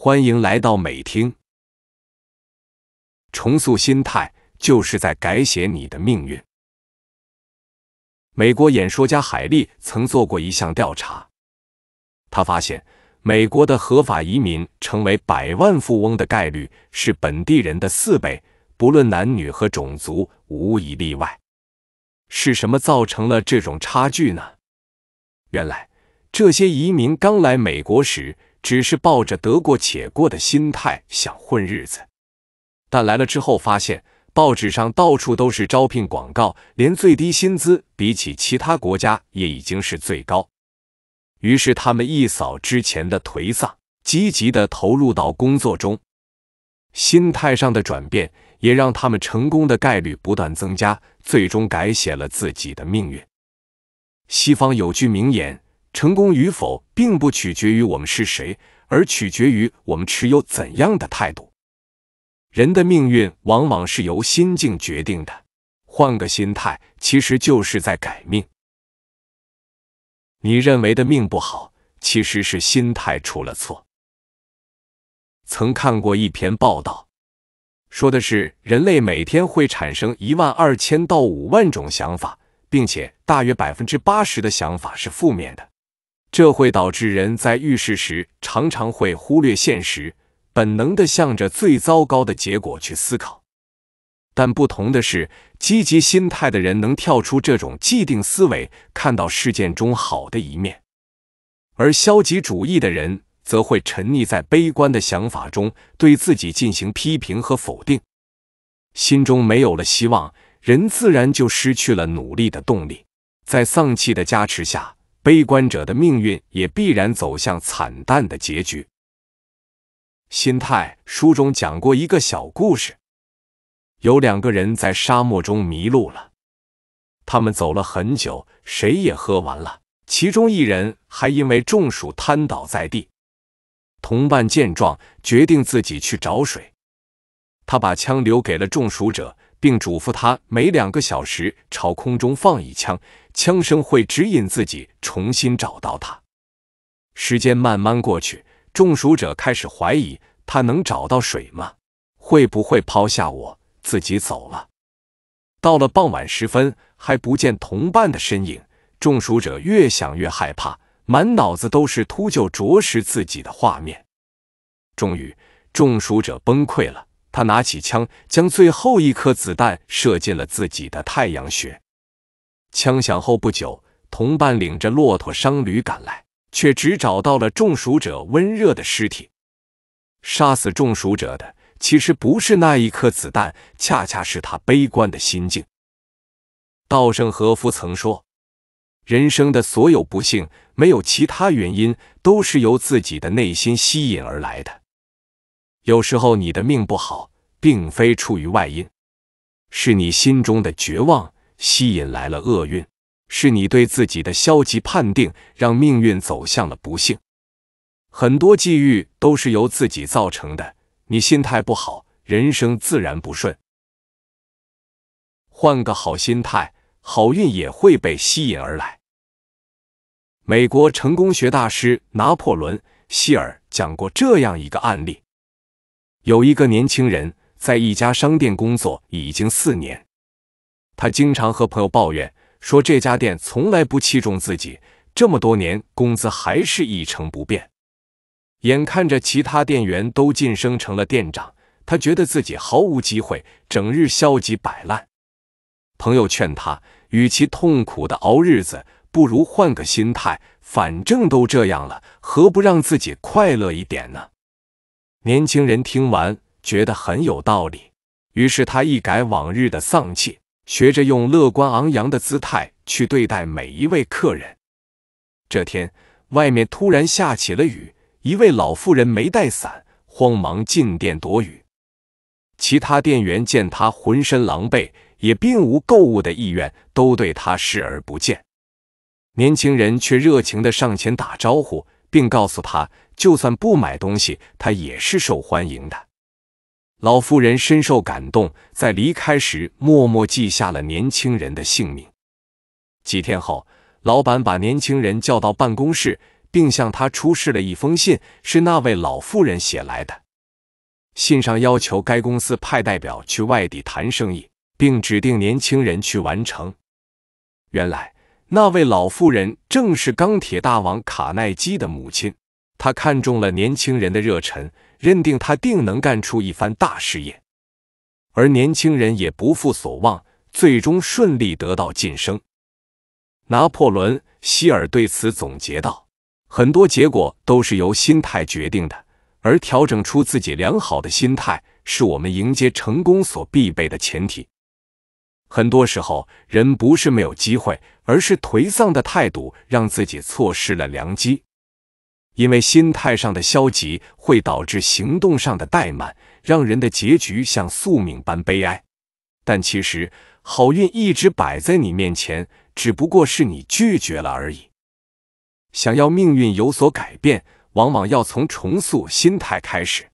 欢迎来到美听。重塑心态，就是在改写你的命运。美国演说家海利曾做过一项调查，他发现，美国的合法移民成为百万富翁的概率是本地人的四倍，不论男女和种族，无一例外。是什么造成了这种差距呢？原来，这些移民刚来美国时。只是抱着得过且过的心态想混日子，但来了之后发现报纸上到处都是招聘广告，连最低薪资比起其他国家也已经是最高。于是他们一扫之前的颓丧，积极的投入到工作中，心态上的转变也让他们成功的概率不断增加，最终改写了自己的命运。西方有句名言。成功与否并不取决于我们是谁，而取决于我们持有怎样的态度。人的命运往往是由心境决定的。换个心态，其实就是在改命。你认为的命不好，其实是心态出了错。曾看过一篇报道，说的是人类每天会产生一万二千到五万种想法，并且大约百分之八十的想法是负面的。这会导致人在遇事时常常会忽略现实，本能的向着最糟糕的结果去思考。但不同的是，积极心态的人能跳出这种既定思维，看到事件中好的一面；而消极主义的人则会沉溺在悲观的想法中，对自己进行批评和否定，心中没有了希望，人自然就失去了努力的动力。在丧气的加持下。悲观者的命运也必然走向惨淡的结局。心态书中讲过一个小故事：有两个人在沙漠中迷路了，他们走了很久，谁也喝完了，其中一人还因为中暑瘫倒在地。同伴见状，决定自己去找水。他把枪留给了中暑者，并嘱咐他每两个小时朝空中放一枪。枪声会指引自己重新找到他。时间慢慢过去，中暑者开始怀疑：他能找到水吗？会不会抛下我自己走了？到了傍晚时分，还不见同伴的身影。中暑者越想越害怕，满脑子都是秃鹫啄食自己的画面。终于，中暑者崩溃了，他拿起枪，将最后一颗子弹射进了自己的太阳穴。枪响后不久，同伴领着骆驼商旅赶来，却只找到了中暑者温热的尸体。杀死中暑者的，其实不是那一颗子弹，恰恰是他悲观的心境。稻盛和夫曾说：“人生的所有不幸，没有其他原因，都是由自己的内心吸引而来的。有时候你的命不好，并非出于外因，是你心中的绝望。”吸引来了厄运，是你对自己的消极判定让命运走向了不幸。很多际遇都是由自己造成的，你心态不好，人生自然不顺。换个好心态，好运也会被吸引而来。美国成功学大师拿破仑·希尔讲过这样一个案例：有一个年轻人在一家商店工作已经四年。他经常和朋友抱怨说：“这家店从来不器重自己，这么多年工资还是一成不变。眼看着其他店员都晋升成了店长，他觉得自己毫无机会，整日消极摆烂。”朋友劝他：“与其痛苦的熬日子，不如换个心态，反正都这样了，何不让自己快乐一点呢？”年轻人听完觉得很有道理，于是他一改往日的丧气。学着用乐观昂扬的姿态去对待每一位客人。这天，外面突然下起了雨，一位老妇人没带伞，慌忙进店躲雨。其他店员见她浑身狼狈，也并无购物的意愿，都对她视而不见。年轻人却热情的上前打招呼，并告诉她，就算不买东西，她也是受欢迎的。老妇人深受感动，在离开时默默记下了年轻人的姓名。几天后，老板把年轻人叫到办公室，并向他出示了一封信，是那位老妇人写来的。信上要求该公司派代表去外地谈生意，并指定年轻人去完成。原来，那位老妇人正是钢铁大王卡耐基的母亲，她看中了年轻人的热忱。认定他定能干出一番大事业，而年轻人也不负所望，最终顺利得到晋升。拿破仑·希尔对此总结道：“很多结果都是由心态决定的，而调整出自己良好的心态，是我们迎接成功所必备的前提。很多时候，人不是没有机会，而是颓丧的态度让自己错失了良机。”因为心态上的消极会导致行动上的怠慢，让人的结局像宿命般悲哀。但其实好运一直摆在你面前，只不过是你拒绝了而已。想要命运有所改变，往往要从重塑心态开始，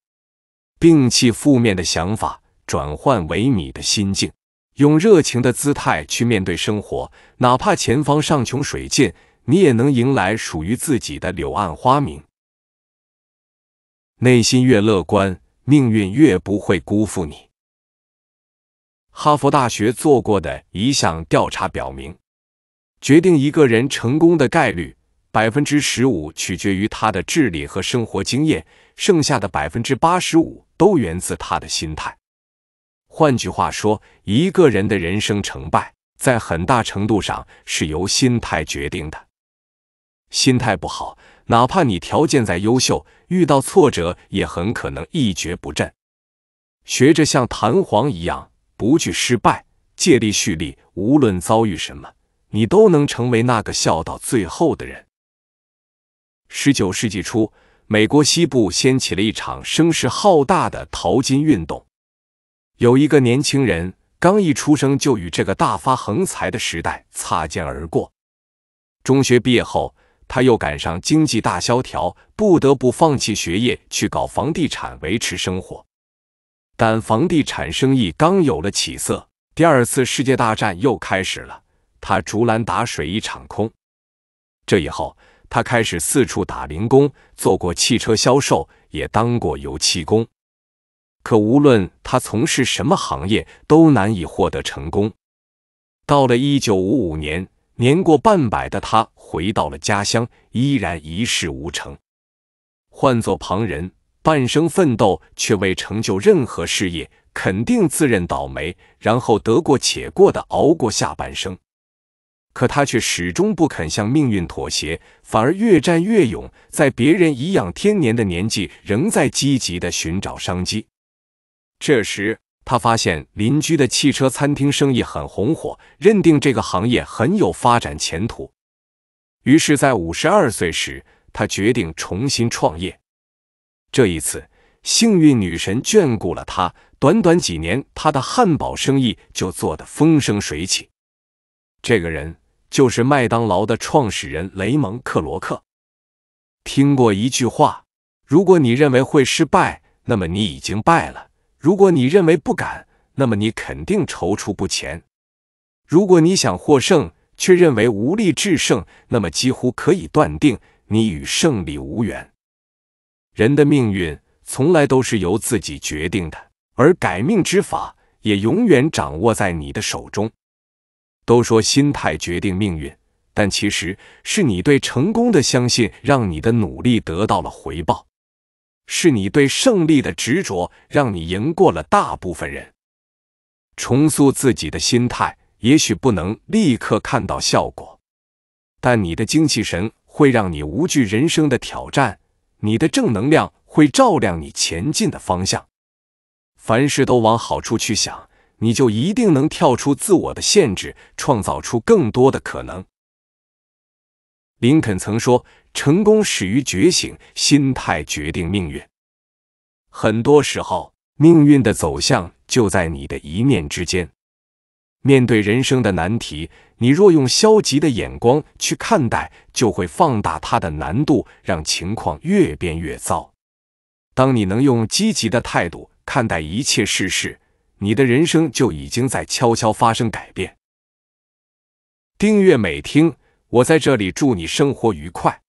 摒弃负面的想法，转换为你的心境，用热情的姿态去面对生活，哪怕前方山穷水尽。你也能迎来属于自己的柳暗花明。内心越乐观，命运越不会辜负你。哈佛大学做过的一项调查表明，决定一个人成功的概率百分之十五取决于他的智力和生活经验，剩下的百分之八十五都源自他的心态。换句话说，一个人的人生成败，在很大程度上是由心态决定的。心态不好，哪怕你条件再优秀，遇到挫折也很可能一蹶不振。学着像弹簧一样，不惧失败，借力蓄力，无论遭遇什么，你都能成为那个笑到最后的人。十九世纪初，美国西部掀起了一场声势浩大的淘金运动。有一个年轻人，刚一出生就与这个大发横财的时代擦肩而过。中学毕业后，他又赶上经济大萧条，不得不放弃学业去搞房地产维持生活。但房地产生意刚有了起色，第二次世界大战又开始了，他竹篮打水一场空。这以后，他开始四处打零工，做过汽车销售，也当过油漆工。可无论他从事什么行业，都难以获得成功。到了1955年。年过半百的他回到了家乡，依然一事无成。换做旁人，半生奋斗却未成就任何事业，肯定自认倒霉，然后得过且过的熬过下半生。可他却始终不肯向命运妥协，反而越战越勇。在别人颐养天年的年纪，仍在积极的寻找商机。这时，他发现邻居的汽车餐厅生意很红火，认定这个行业很有发展前途。于是，在五十二岁时，他决定重新创业。这一次，幸运女神眷顾了他。短短几年，他的汉堡生意就做得风生水起。这个人就是麦当劳的创始人雷蒙·克罗克。听过一句话：“如果你认为会失败，那么你已经败了。”如果你认为不敢，那么你肯定踌躇不前；如果你想获胜，却认为无力制胜，那么几乎可以断定你与胜利无缘。人的命运从来都是由自己决定的，而改命之法也永远掌握在你的手中。都说心态决定命运，但其实是你对成功的相信，让你的努力得到了回报。是你对胜利的执着，让你赢过了大部分人。重塑自己的心态，也许不能立刻看到效果，但你的精气神会让你无惧人生的挑战，你的正能量会照亮你前进的方向。凡事都往好处去想，你就一定能跳出自我的限制，创造出更多的可能。林肯曾说。成功始于觉醒，心态决定命运。很多时候，命运的走向就在你的一念之间。面对人生的难题，你若用消极的眼光去看待，就会放大它的难度，让情况越变越糟。当你能用积极的态度看待一切事事，你的人生就已经在悄悄发生改变。订阅美听，我在这里祝你生活愉快。